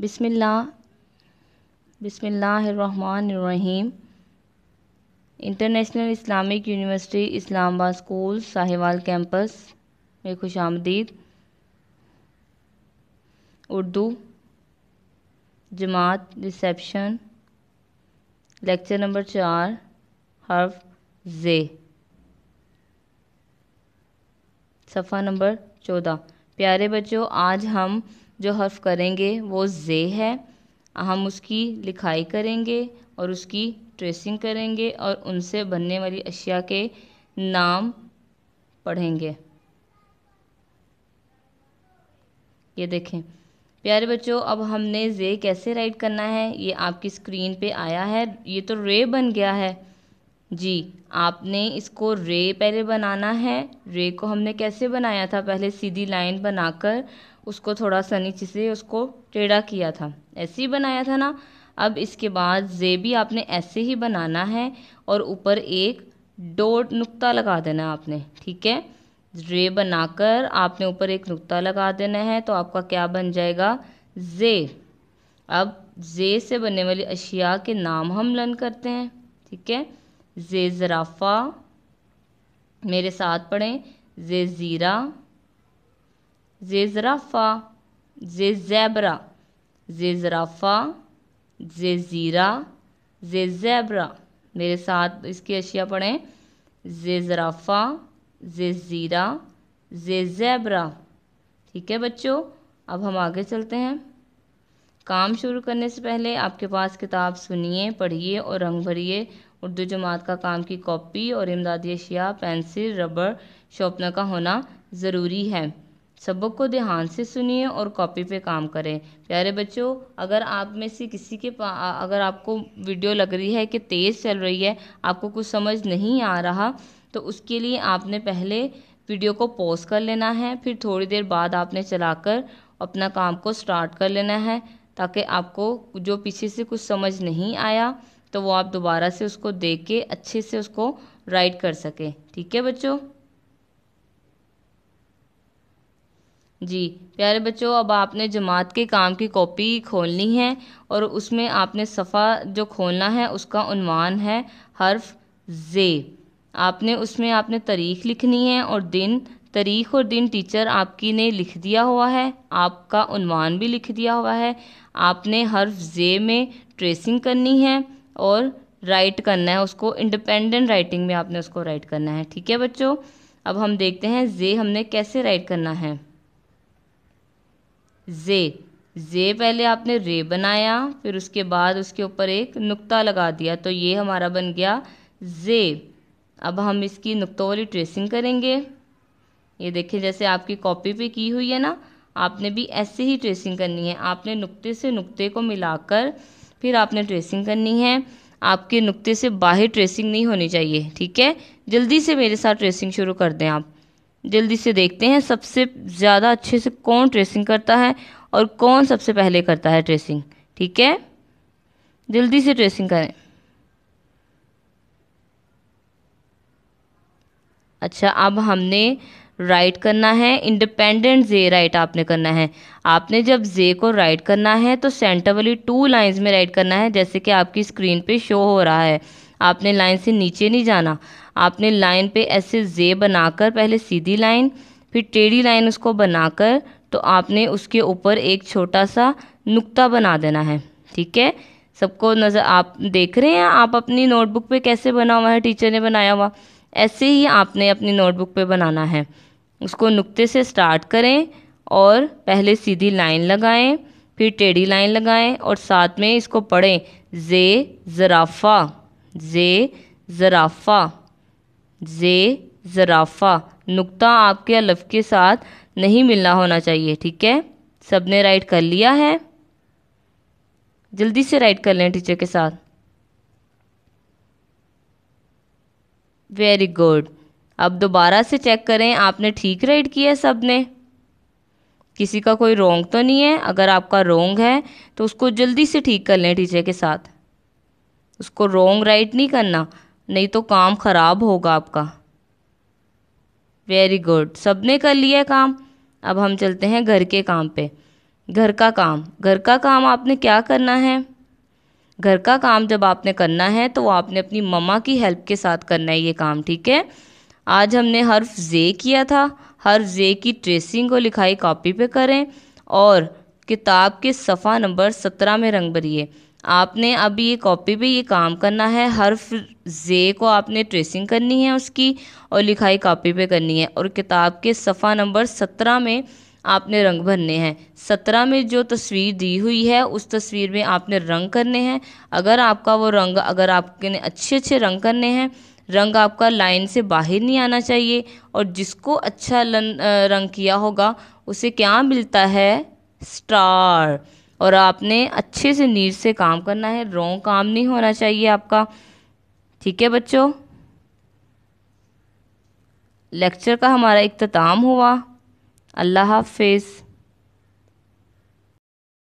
बिसमिल्लाह रहीम international Islamic university Islamabad school Sahiwal campus में खुश आमदीद उर्दू जमात रिसेप्शन लेक्चर नंबर चार हर्फ जे सफ़ा नंबर चौदह प्यारे बच्चों आज हम जो हर्फ करेंगे वो जे है हम उसकी लिखाई करेंगे और उसकी ट्रेसिंग करेंगे और उनसे बनने वाली अशिया के नाम पढ़ेंगे ये देखें प्यारे बच्चों अब हमने जे कैसे राइट करना है ये आपकी स्क्रीन पे आया है ये तो रे बन गया है जी आपने इसको रे पहले बनाना है रे को हमने कैसे बनाया था पहले सीधी लाइन बनाकर उसको थोड़ा सा नीचे से उसको टेढ़ा किया था ऐसे ही बनाया था ना अब इसके बाद जे भी आपने ऐसे ही बनाना है और ऊपर एक डोट नुक्ता लगा देना है आपने ठीक है रे बनाकर आपने ऊपर एक नुक्ता लगा देना है तो आपका क्या बन जाएगा जे अब जे से बनने वाली अशिया के नाम हम लर्न करते हैं ठीक है जे ज़राफ़ा मेरे साथ पढ़ें जे ज़ीरा जे ज़राफ़ा जे ज़ैबरा जे ज़राफ़ा जे ज़ीरा जे ज़ैबरा मेरे साथ इसकी अशिया पढ़ें जे ज़राफ़ा जे ज़ीरा जे ज़ैबरा ठीक है बच्चों अब हम आगे चलते हैं काम शुरू करने से पहले आपके पास किताब सुनिए पढ़िए और रंग भरिए उर्दू जमात का काम की कॉपी और इमदादी अशिया पेंसिल रबड़ शॉपनर का होना ज़रूरी है सबक को ध्यान से सुनिए और कॉपी पे काम करें प्यारे बच्चों अगर आप में से किसी के पा अगर आपको वीडियो लग रही है कि तेज़ चल रही है आपको कुछ समझ नहीं आ रहा तो उसके लिए आपने पहले वीडियो को पॉज कर लेना है फिर थोड़ी देर बाद आपने चलाकर अपना काम को स्टार्ट कर लेना है ताकि आपको जो पीछे से कुछ समझ नहीं आया तो वो आप दोबारा से उसको देख के अच्छे से उसको राइट कर सकें ठीक है बच्चों जी प्यारे बच्चों अब आपने जमात के काम की कॉपी खोलनी है और उसमें आपने सफ़ा जो खोलना है उसका उनवान है हर्फ जे आपने उसमें आपने तारीख लिखनी है और दिन तारीख और दिन टीचर आपकी ने लिख दिया हुआ है आपका उनवान भी लिख दिया हुआ है आपने हर्फ जे में ट्रेसिंग करनी है और राइट करना है उसको इंडिपेंडेंट राइटिंग में आपने उसको राइट करना है ठीक है बच्चों अब हम देखते हैं जे हमने कैसे राइट करना है जे जे पहले आपने रे बनाया फिर उसके बाद उसके ऊपर एक नुक्ता लगा दिया तो ये हमारा बन गया जे अब हम इसकी नुक्तों वाली ट्रेसिंग करेंगे ये देखिए जैसे आपकी कॉपी पे की हुई है ना आपने भी ऐसे ही ट्रेसिंग करनी है आपने नुक्ते से नुक्ते को मिलाकर फिर आपने ट्रेसिंग करनी है आपके नुक्ते से बाहर ट्रेसिंग नहीं होनी चाहिए ठीक है जल्दी से मेरे साथ ट्रेसिंग शुरू कर दें आप जल्दी से देखते हैं सबसे ज़्यादा अच्छे से कौन ट्रेसिंग करता है और कौन सबसे पहले करता है ट्रेसिंग ठीक है जल्दी से ट्रेसिंग करें अच्छा अब हमने राइट करना है इंडिपेंडेंट जे राइट आपने करना है आपने जब जे को राइट करना है तो सेंटर वाली टू लाइंस में राइट करना है जैसे कि आपकी स्क्रीन पे शो हो रहा है आपने लाइन से नीचे नहीं जाना आपने लाइन पे ऐसे जे बनाकर पहले सीधी लाइन फिर टेढ़ी लाइन उसको बनाकर तो आपने उसके ऊपर एक छोटा सा नुकता बना देना है ठीक है सबको नज़र आप देख रहे हैं आप अपनी नोटबुक पे कैसे बना हुआ है टीचर ने बनाया हुआ ऐसे ही आपने अपनी नोटबुक पे बनाना है उसको नुक्ते से स्टार्ट करें और पहले सीधी लाइन लगाएं फिर टेढ़ी लाइन लगाएं और साथ में इसको पढ़ें जे ज़राफ़ा जे ज़राफ़ा जे ज़राफ़ा नुक्ता आपके अलफ के साथ नहीं मिलना होना चाहिए ठीक है सब ने राइट कर लिया है जल्दी से राइट कर लें टीचर के साथ वेरी गुड अब दोबारा से चेक करें आपने ठीक राइड किया है सब ने किसी का कोई रोंग तो नहीं है अगर आपका रोंग है तो उसको जल्दी से ठीक कर लें टीचर के साथ उसको रोंग राइट नहीं करना नहीं तो काम ख़राब होगा आपका वेरी गुड सब ने कर लिया काम अब हम चलते हैं घर के काम पे घर का काम घर का काम आपने क्या करना है घर का काम जब आपने करना है तो आपने अपनी मम्मा की हेल्प के साथ करना है ये काम ठीक है आज हमने हर्फ ज़े किया था हर्फ ज़े की ट्रेसिंग को लिखाई कॉपी पे करें और किताब के सफ़ा नंबर सत्रह में रंग भरिए आपने अभी ये कॉपी पे ये काम करना है हर्फ जे को आपने ट्रेसिंग करनी है उसकी और लिखाई कॉपी पे करनी है और किताब के सफ़ा नंबर सत्रह में आपने रंग भरने हैं सत्रह में जो तस्वीर दी हुई है उस तस्वीर में आपने रंग करने हैं अगर आपका वो रंग अगर आपके अच्छे अच्छे रंग करने हैं रंग आपका लाइन से बाहर नहीं आना चाहिए और जिसको अच्छा रंग किया होगा उसे क्या मिलता है स्टार और आपने अच्छे से नीट से काम करना है रोंग काम नहीं होना चाहिए आपका ठीक है बच्चों लेक्चर का हमारा इख्ताम हुआ अल्लाह हाफिज़